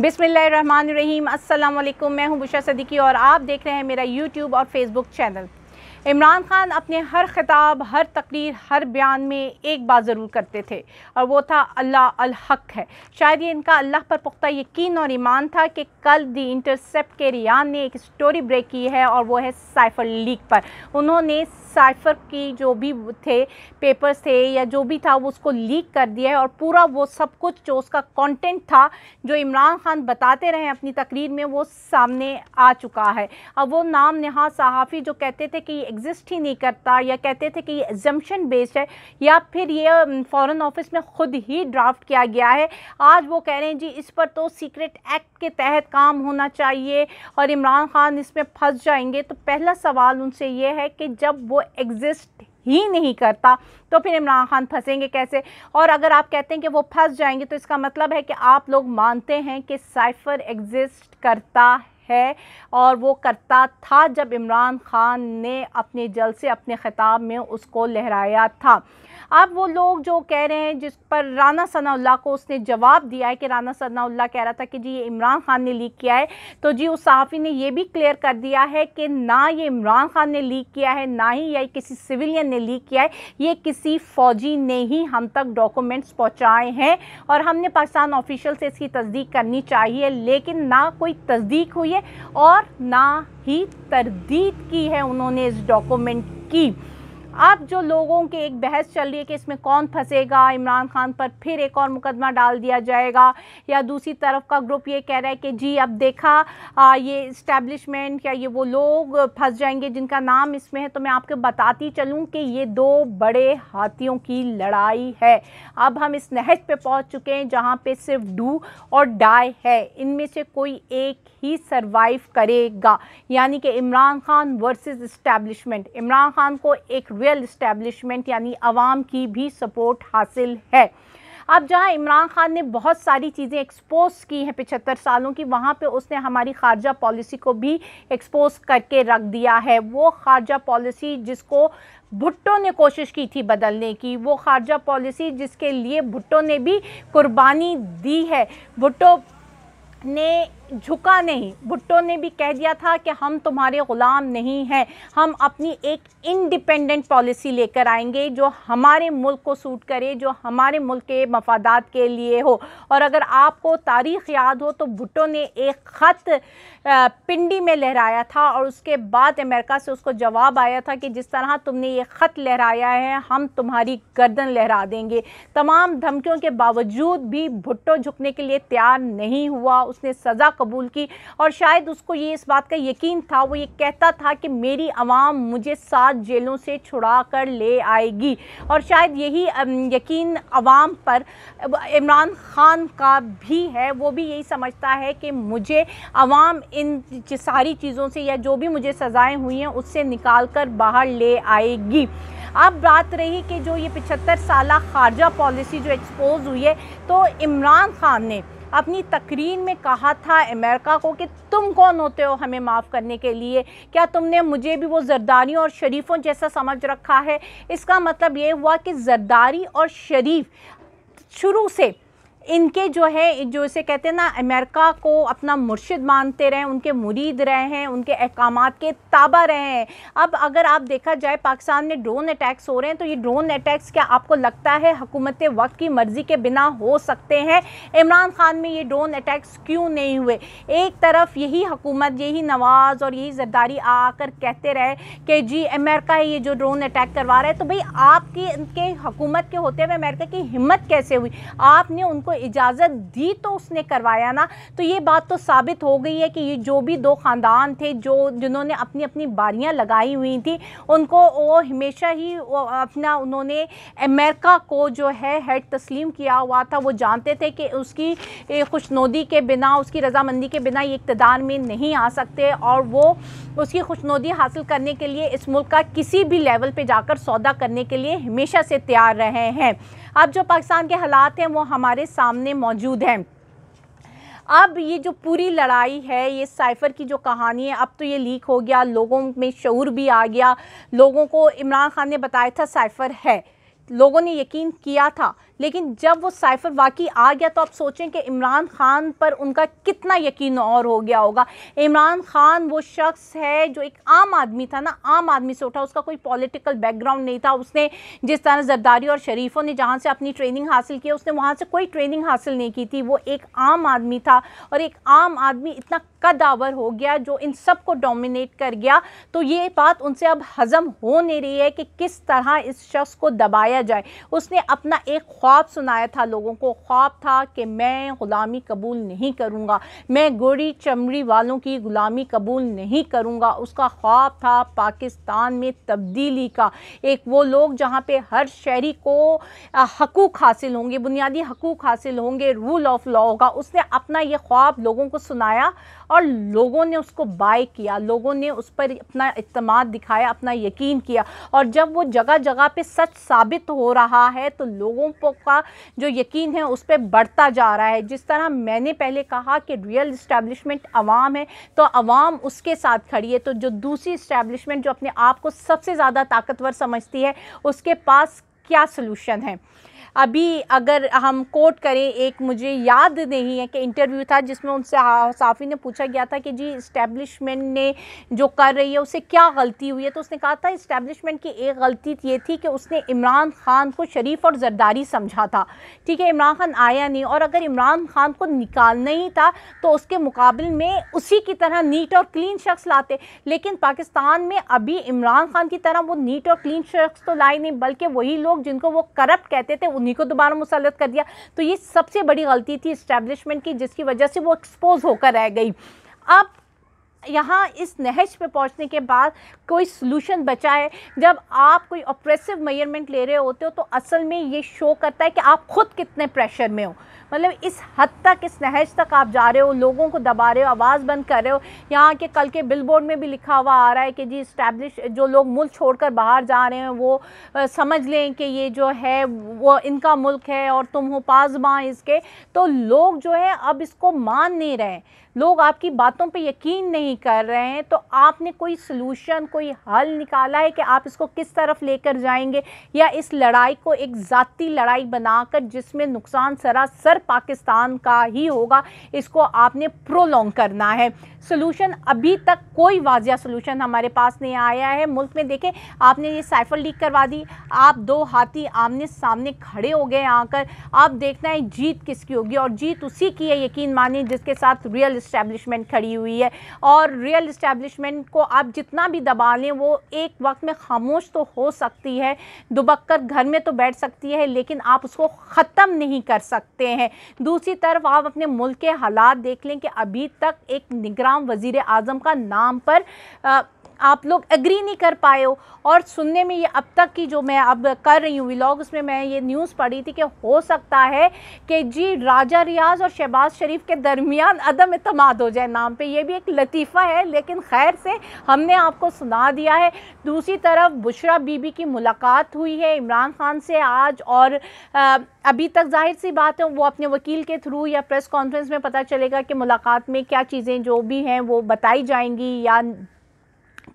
बिसमीम् अल्लाम मैं हूं बुशा सदीकी और आप देख रहे हैं मेरा यूट्यूब और फेसबुक चैनल इमरान खान अपने हर ख़िताब हर तकरीर हर बयान में एक बात ज़रूर करते थे और वो था अल्लाह अलहक है शायद ये इनका अल्लाह पर पुख्ता यकीन और ईमान था कि कल दी इंटरसेप्ट के रियान ने एक स्टोरी ब्रेक की है और वो है साइफ़र लीक पर उन्होंने साइफ़र की जो भी थे पेपर्स थे या जो भी था वो उसको लीक कर दिया है और पूरा वो सब कुछ जो उसका कंटेंट था जो इमरान खान बताते रहे अपनी तकरीर में वो सामने आ चुका है अब वो नाम नहा सहाफ़ी जो कहते थे कि एग्जिस्ट ही नहीं करता या कहते थे कि ये एग्जम्पन बेस्ड है या फिर ये फॉरेन ऑफिस में ख़ुद ही ड्राफ्ट किया गया है आज वो कह रहे हैं जी इस पर तो सीक्रेट एक्ट के तहत काम होना चाहिए और इमरान खान इसमें फंस जाएंगे तो पहला सवाल उनसे ये है कि जब वो एग्जिस्ट ही नहीं करता तो फिर इमरान खान फंसेंगे कैसे और अगर आप कहते हैं कि वो फंस जाएंगे तो इसका मतलब है कि आप लोग मानते हैं कि साइफर एग्जिस्ट करता है और वो करता था जब इमरान खान ने अपने जल से अपने ख़िताब में उसको लहराया था अब वो लोग जो कह रहे हैं जिस पर राना सनाउल्ला को उसने जवाब दिया है कि राना सनाउल्ला कह रहा था कि जी ये इमरान खान ने लीक किया है तो जी उस सहाफ़ी ने यह भी क्लियर कर दिया है कि ना ये इमरान खान ने लीक किया है ना ही यह किसी सिविलियन ने लीक किया है ये किसी फ़ौजी ने ही हम तक डॉक्यूमेंट्स पहुँचाए हैं और हमने पाकिस्तान ऑफिशियल से इसकी तस्दीक करनी चाहिए लेकिन ना कोई तस्दीक हुई है और ना ही तरदीद की है उन्होंने इस डॉक्यूमेंट की अब जो लोगों के एक बहस चल रही है कि इसमें कौन फंसेगा इमरान खान पर फिर एक और मुकदमा डाल दिया जाएगा या दूसरी तरफ का ग्रुप ये कह रहा है कि जी अब देखा आ, ये इस्टेब्लिशमेंट या ये वो लोग फंस जाएंगे जिनका नाम इसमें है तो मैं आपको बताती चलूँ कि ये दो बड़े हाथियों की लड़ाई है अब हम इस नहज पर पहुँच चुके हैं जहाँ पर सिर्फ डू और डाई है इनमें से कोई एक ही सर्वाइव करेगा यानी कि इमरान खान वर्सेज इस्टेब्लिशमेंट इमरान खान को एक ज़ेवियल इस्टेब्लिशमेंट यानी आवाम की भी सपोर्ट हासिल है अब जहाँ इमरान खान ने बहुत सारी चीज़ें एक्सपोज की हैं पिछहत्तर सालों की वहाँ पे उसने हमारी खारजा पॉलिसी को भी एक्सपोज करके रख दिया है वो खारजा पॉलिसी जिसको भुट्टो ने कोशिश की थी बदलने की वो खारजा पॉलिसी जिसके लिए भुट्टो ने भी कुर्बानी दी है भुट्टो ने झुका नहीं भुट्टो ने भी कह दिया था कि हम तुम्हारे ग़ुलाम नहीं हैं हम अपनी एक इंडिपेंडेंट पॉलिसी लेकर आएंगे जो हमारे मुल्क को सूट करे जो हमारे मुल्क के मफादात के लिए हो और अगर आपको तारीख़ याद हो तो भुट्टो ने एक ख़त पिंडी में लहराया था और उसके बाद अमेरिका से उसको जवाब आया था कि जिस तरह तुमने ये ख़त लहराया है हम तुम्हारी गर्दन लहरा देंगे तमाम धमकियों के बावजूद भी भुट्टो झुकने के लिए तैयार नहीं हुआ उसने सज़ा कबूल की और शायद उसको ये इस बात का यकीन था वो ये कहता था कि मेरी आवाम मुझे सात जेलों से छुड़ा कर ले आएगी और शायद यही यकीन आवाम पर इमरान ख़ान का भी है वो भी यही समझता है कि मुझे आवाम इन सारी चीज़ों से या जो भी मुझे सज़ाएँ हुई हैं उससे निकाल कर बाहर ले आएगी अब बात रही कि जो ये पिछहत्तर साल खारजा पॉलिसी जो एक्सपोज हुई है तो इमरान खान ने अपनी तकरीन में कहा था अमेरिका को कि तुम कौन होते हो हमें माफ़ करने के लिए क्या तुमने मुझे भी वो जरदारी और शरीफों जैसा समझ रखा है इसका मतलब ये हुआ कि जरदारी और शरीफ शुरू से इनके जो है जो इसे कहते हैं ना अमेरिका को अपना मुर्शिद मानते रहे उनके मुरीद रहे हैं उनके अहकाम के ताबा रहे हैं अब अगर आप देखा जाए पाकिस्तान में ड्रोन अटैक्स हो रहे हैं तो ये ड्रोन अटैक्स क्या आपको लगता है हकूमत वक्त की मर्ज़ी के बिना हो सकते हैं इमरान खान में ये ड्रोन अटैक्स क्यों नहीं हुए एक तरफ यही हकूमत यही नवाज़ और यही जरदारी आकर कहते रहे कि जी अमेरिका ये जो ड्रोन अटैक करवा रहा है तो भाई आपकी इनके हकूमत के होते हुए अमेरिका की हिम्मत कैसे हुई आपने उनको इजाज़त दी तो उसने करवाया ना तो ये बात तो साबित हो गई है कि ये जो भी दो ख़ानदान थे जो जिन्होंने अपनी अपनी बारियाँ लगाई हुई थी उनको वो हमेशा ही वो अपना उन्होंने अमेरिका को जो है हेड तस्लीम किया हुआ था वो जानते थे कि उसकी खुशनोदी के बिना उसकी रजामंदी के बिना ये इकतदार में नहीं आ सकते और वो उसकी खुशनोदी हासिल करने के लिए इस मुल्क का किसी भी लेवल पर जाकर सौदा करने के लिए हमेशा से तैयार रहे हैं अब जो पाकिस्तान के हालात हैं वो हमारे सामने मौजूद हैं अब ये जो पूरी लड़ाई है ये साइफ़र की जो कहानी है अब तो ये लीक हो गया लोगों में शूर भी आ गया लोगों को इमरान खान ने बताया था साइफ़र है लोगों ने यकीन किया था लेकिन जब वो साइफर वाकई आ गया तो आप सोचें कि इमरान खान पर उनका कितना यकीन और हो गया होगा इमरान खान वो शख्स है जो एक आम आदमी था ना आम आदमी से उठा उसका कोई पॉलिटिकल बैकग्राउंड नहीं था उसने जिस तरह जरदारी और शरीफों ने जहाँ से अपनी ट्रेनिंग हासिल की उसने वहाँ से कोई ट्रेनिंग हासिल नहीं की थी वो एक आम आदमी था और एक आम आदमी इतना कदावर हो गया जो इन सब को डोमिनेट कर गया तो ये बात उनसे अब हज़म हो नहीं रही है कि किस तरह इस शख्स को दबाया जाए उसने अपना एक ख्वाब सुनाया था लोगों को ख्वाब था कि मैं ग़ुलामी कबूल नहीं करूँगा मैं गोरी चमड़ी वालों की ग़ुलामी कबूल नहीं करूँगा उसका ख्वाब था पाकिस्तान में तब्दीली का एक वो लोग जहाँ पे हर शहरी को हकूक़ हासिल होंगे बुनियादी हकूक़ हासिल होंगे रूल ऑफ लॉ होगा उसने अपना ये ख्वाब लोगों को सुनाया और लोगों ने उसको बाय किया लोगों ने उस पर अपना अतमाद दिखाया अपना यकीन किया और जब वो जगह जगह पे सच साबित हो रहा है तो लोगों का जो यकीन है उस पर बढ़ता जा रहा है जिस तरह मैंने पहले कहा कि रियल इस्टेब्लिशमेंट आवाम है तो आवाम उसके साथ खड़ी है तो जो दूसरी इस्टेब्लिशमेंट जो अपने आप को सबसे ज़्यादा ताकतवर समझती है उसके पास क्या सलूशन है अभी अगर हम कोट करें एक मुझे याद नहीं है कि इंटरव्यू था जिसमें उनसे साफ़ी ने पूछा गया था कि जी इस्टेब्लिशमेंट ने जो कर रही है उसे क्या गलती हुई है तो उसने कहा था इस्टेब्लिशमेंट की एक गलती ये थी कि उसने इमरान खान को शरीफ और जरदारी समझा था ठीक है इमरान खान आया नहीं और अगर इमरान खान को निकालना ही था तो उसके मुकाबले में उसी की तरह नीट और क्लीन शख्स लाते लेकिन पाकिस्तान में अभी इमरान खान की तरह वो नीट और क्लीन शख्स तो लाए नहीं बल्कि वही लोग जिनको वो करप्ट कहते थे उन उन्हीं को दोबारा मुसलत कर दिया तो ये सबसे बड़ी गलती थी इस्टेब्लिशमेंट की जिसकी वजह से वो एक्सपोज होकर रह गई अब यहाँ इस नहज पे पहुँचने के बाद कोई सोल्यूशन बचा है जब आप कोई ऑप्रेसिव मेजरमेंट ले रहे होते हो तो असल में ये शो करता है कि आप ख़ुद कितने प्रेशर में हो मतलब इस हद तक इस नहज तक आप जा रहे हो लोगों को दबा रहे हो आवाज़ बंद कर रहे हो यहाँ के कल के बिलबोर्ड में भी लिखा हुआ आ रहा है कि जी इस्टेब्लिश जो लोग मुल्क छोड़कर बाहर जा रहे हैं वो आ, समझ लें कि ये जो है वो इनका मुल्क है और तुम हो पाजमा इसके तो लोग जो है अब इसको मान नहीं रहे लोग आपकी बातों पे यकीन नहीं कर रहे हैं तो आपने कोई सलूशन कोई हल निकाला है कि आप इसको किस तरफ लेकर जाएंगे या इस लड़ाई को एक ज़ाती लड़ाई बनाकर जिसमें नुकसान सरासर पाकिस्तान का ही होगा इसको आपने प्रोलोंग करना है सलूशन अभी तक कोई वाजिया सलूशन हमारे पास नहीं आया है मुल्क में देखें आपने ये साइफर लीक करवा दी आप दो हाथी आमने सामने खड़े हो गए आकर आप देखना है जीत किसकी होगी और जीत उसी की है यकीन मानिए जिसके साथ रियल इस्टेब्लिशमेंट खड़ी हुई है और रियल इस्टेब्लिशमेंट को आप जितना भी दबा लें वो एक वक्त में खामोश तो हो सकती है दुबक घर में तो बैठ सकती है लेकिन आप उसको ख़त्म नहीं कर सकते हैं दूसरी तरफ आप अपने मुल्क के हालात देख लें कि अभी तक एक निगराम वज़ी अज़म का नाम पर आ, आप लोग एग्री नहीं कर पाए हो और सुनने में ये अब तक की जो मैं अब कर रही हूँ व्लॉग उसमें मैं ये न्यूज़ पढ़ी थी कि हो सकता है कि जी राजा रियाज और शहबाज शरीफ के दरमियान अदम अतमाद हो जाए नाम पर यह भी एक लतीफ़ा है लेकिन खैर से हमने आपको सुना दिया है दूसरी तरफ बुशरा बीबी की मुलाकात हुई है इमरान खान से आज और अभी तक जाहिर सी बात है वो अपने वकील के थ्रू या प्रेस कॉन्फ्रेंस में पता चलेगा कि मुलाकात में क्या चीज़ें जो भी हैं वो बताई जाएंगी या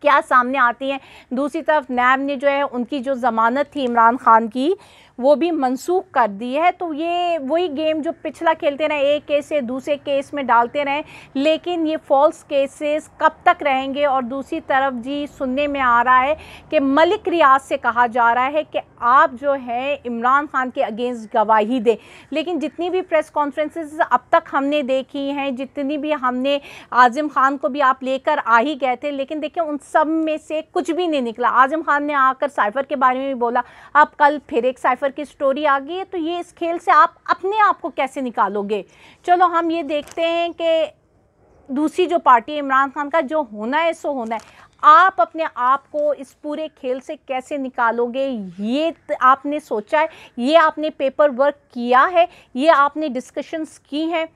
क्या सामने आती हैं दूसरी तरफ नैब ने जो है उनकी जो ज़मानत थी इमरान खान की वो भी मनसूख कर दी है तो ये वही गेम जो पिछला खेलते रहे एक केस से दूसरे केस में डालते रहें लेकिन ये फॉल्स केसेस कब तक रहेंगे और दूसरी तरफ जी सुनने में आ रहा है कि मलिक रियाज से कहा जा रहा है कि आप जो है इमरान खान के अगेंस्ट गवाही दें लेकिन जितनी भी प्रेस कॉन्फ्रेंसेस अब तक हमने देखी हैं जितनी भी हमने आज़िम खान को भी आप लेकर आ ही गए थे लेकिन देखिए उन सब में से कुछ भी नहीं निकला आजम खान ने आकर साइफ़र के बारे में भी बोला आप कल फिर एक साइफ़र की स्टोरी आ गई है तो ये इस खेल से आप अपने आप को कैसे निकालोगे चलो हम ये देखते हैं कि दूसरी जो पार्टी इमरान खान का जो होना है सो होना है आप अपने आप को इस पूरे खेल से कैसे निकालोगे ये आपने सोचा है ये आपने पेपर वर्क किया है ये आपने डिस्कशंस की हैं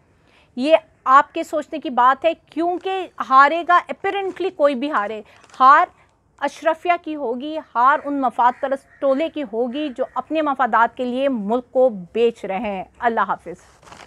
ये आपके सोचने की बात है क्योंकि हारेगा अपेरेंटली कोई भी हारे हार अशरफिया की होगी हार उन मफाद परस्त टोले की होगी जो अपने मफादात के लिए मुल्क को बेच रहे हैं अल्लाह हाफिज़